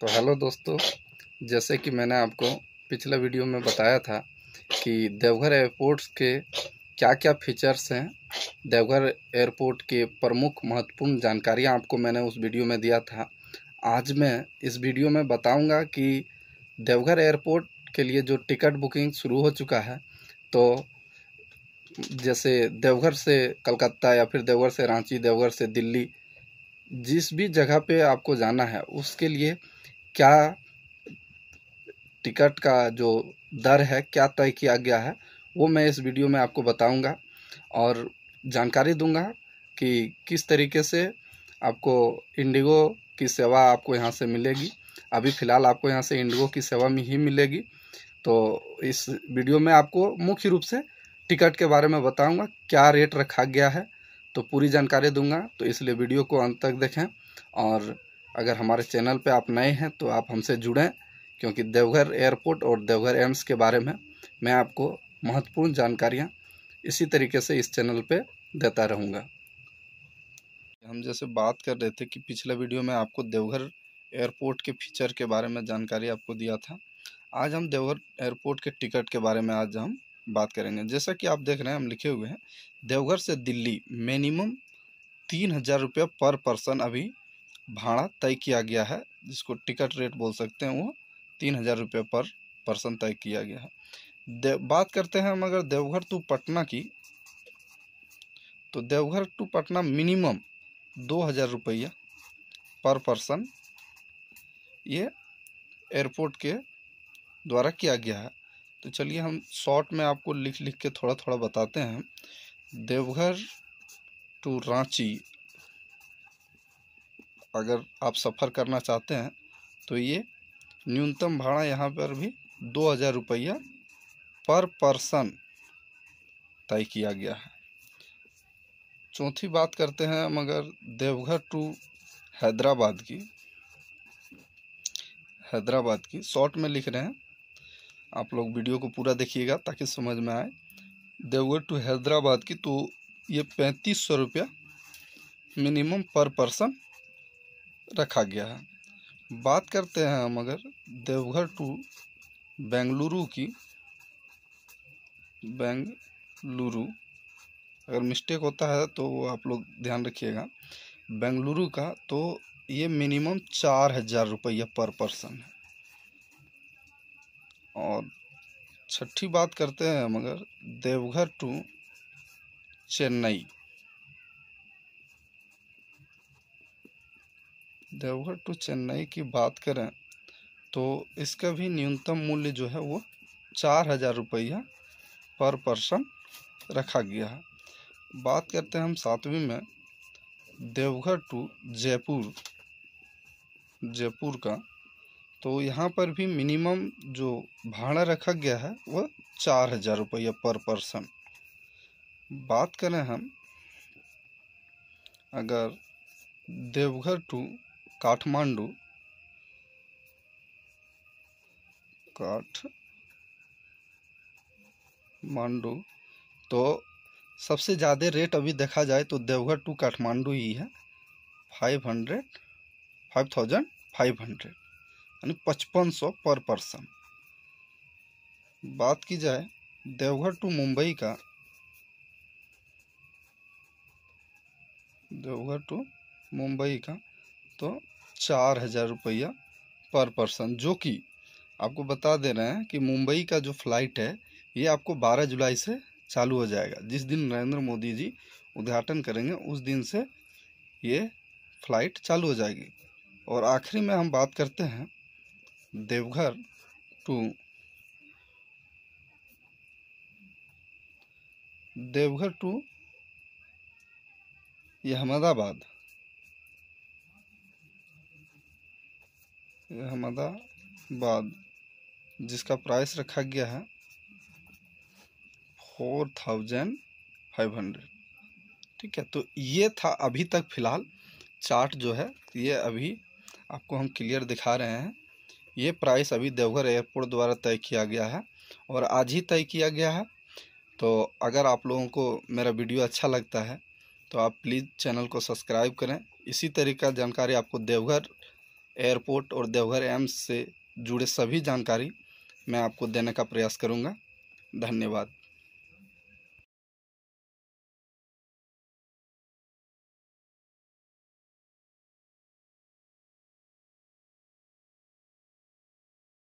तो हेलो दोस्तों जैसे कि मैंने आपको पिछले वीडियो में बताया था कि देवघर एयरपोर्ट के क्या क्या फीचर्स हैं देवघर एयरपोर्ट के प्रमुख महत्वपूर्ण जानकारियां आपको मैंने उस वीडियो में दिया था आज मैं इस वीडियो में बताऊंगा कि देवघर एयरपोर्ट के लिए जो टिकट बुकिंग शुरू हो चुका है तो जैसे देवघर से कलकत्ता या फिर देवघर से रांची देवघर से दिल्ली जिस भी जगह पे आपको जाना है उसके लिए क्या टिकट का जो दर है क्या तय किया गया है वो मैं इस वीडियो में आपको बताऊंगा और जानकारी दूंगा कि किस तरीके से आपको इंडिगो की सेवा आपको यहाँ से मिलेगी अभी फ़िलहाल आपको यहाँ से इंडिगो की सेवा में ही मिलेगी तो इस वीडियो में आपको मुख्य रूप से टिकट के बारे में बताऊंगा क्या रेट रखा गया है तो पूरी जानकारी दूंगा तो इसलिए वीडियो को अंत तक देखें और अगर हमारे चैनल पे आप नए हैं तो आप हमसे जुड़ें क्योंकि देवघर एयरपोर्ट और देवघर एम्स के बारे में मैं आपको महत्वपूर्ण जानकारियाँ इसी तरीके से इस चैनल पे देता रहूँगा हम जैसे बात कर रहे थे कि पिछले वीडियो में आपको देवघर एयरपोर्ट के फीचर के बारे में जानकारी आपको दिया था आज हम देवघर एयरपोर्ट के टिकट के बारे में आज हम बात करेंगे जैसा कि आप देख रहे हैं हम लिखे हुए हैं देवघर से दिल्ली मिनिमम तीन हज़ार रुपये पर पर्सन अभी भाड़ा तय किया गया है जिसको टिकट रेट बोल सकते हैं वो तीन हज़ार रुपये पर पर्सन तय किया गया है देव बात करते हैं हम अगर देवघर टू पटना की तो देवघर टू पटना मिनिमम दो हज़ार रुपया पर पर्सन ये एयरपोर्ट के द्वारा किया गया है तो चलिए हम शॉर्ट में आपको लिख लिख के थोड़ा थोड़ा बताते हैं देवघर टू रांची अगर आप सफ़र करना चाहते हैं तो ये न्यूनतम भाड़ा यहाँ पर भी दो हज़ार रुपया पर पर्सन तय किया गया है चौथी बात करते हैं हम अगर देवघर टू हैदराबाद की हैदराबाद की शॉर्ट में लिख रहे हैं आप लोग वीडियो को पूरा देखिएगा ताकि समझ में आए देवघर टू हैदराबाद की तो ये पैंतीस सौ रुपया मिनिमम पर पर्सन रखा गया है बात करते हैं हम अगर देवघर टू बेंगलुरु की बेंगलुरु अगर मिस्टेक होता है तो वो आप लोग ध्यान रखिएगा बेंगलुरु का तो ये मिनिमम चार हज़ार रुपया पर पर्सन है और छठी बात करते हैं मगर देवघर टू चेन्नई देवघर टू चेन्नई की बात करें तो इसका भी न्यूनतम मूल्य जो है वो चार हज़ार रुपया पर पर्सन रखा गया है बात करते हैं हम सातवीं में देवघर टू जयपुर जयपुर का तो यहाँ पर भी मिनिमम जो भाड़ा रखा गया है वह चार हज़ार रुपया पर पर्सन बात करें हम अगर देवघर टू काठमांडू काठ मांडू तो सबसे ज़्यादा रेट अभी देखा जाए तो देवघर टू काठमांडू ही है five hundred five thousand five hundred यानी पचपन सौ पर पर्सन बात की जाए देवघर टू मुंबई का देवघर टू मुंबई का तो चार हज़ार रुपया पर पर्सन जो कि आपको बता दे रहे हैं कि मुंबई का जो फ्लाइट है ये आपको 12 जुलाई से चालू हो जाएगा जिस दिन नरेंद्र मोदी जी उद्घाटन करेंगे उस दिन से ये फ्लाइट चालू हो जाएगी और आखिरी में हम बात करते हैं देवघर टू देवघर टू अहमदाबाद अहमदाबाद जिसका प्राइस रखा गया है फोर थाउजेंड फाइव हंड्रेड ठीक है तो ये था अभी तक फ़िलहाल चार्ट जो है ये अभी आपको हम क्लियर दिखा रहे हैं ये प्राइस अभी देवघर एयरपोर्ट द्वारा तय किया गया है और आज ही तय किया गया है तो अगर आप लोगों को मेरा वीडियो अच्छा लगता है तो आप प्लीज़ चैनल को सब्सक्राइब करें इसी तरीका जानकारी आपको देवघर एयरपोर्ट और देवघर एम्स से जुड़े सभी जानकारी मैं आपको देने का प्रयास करूँगा धन्यवाद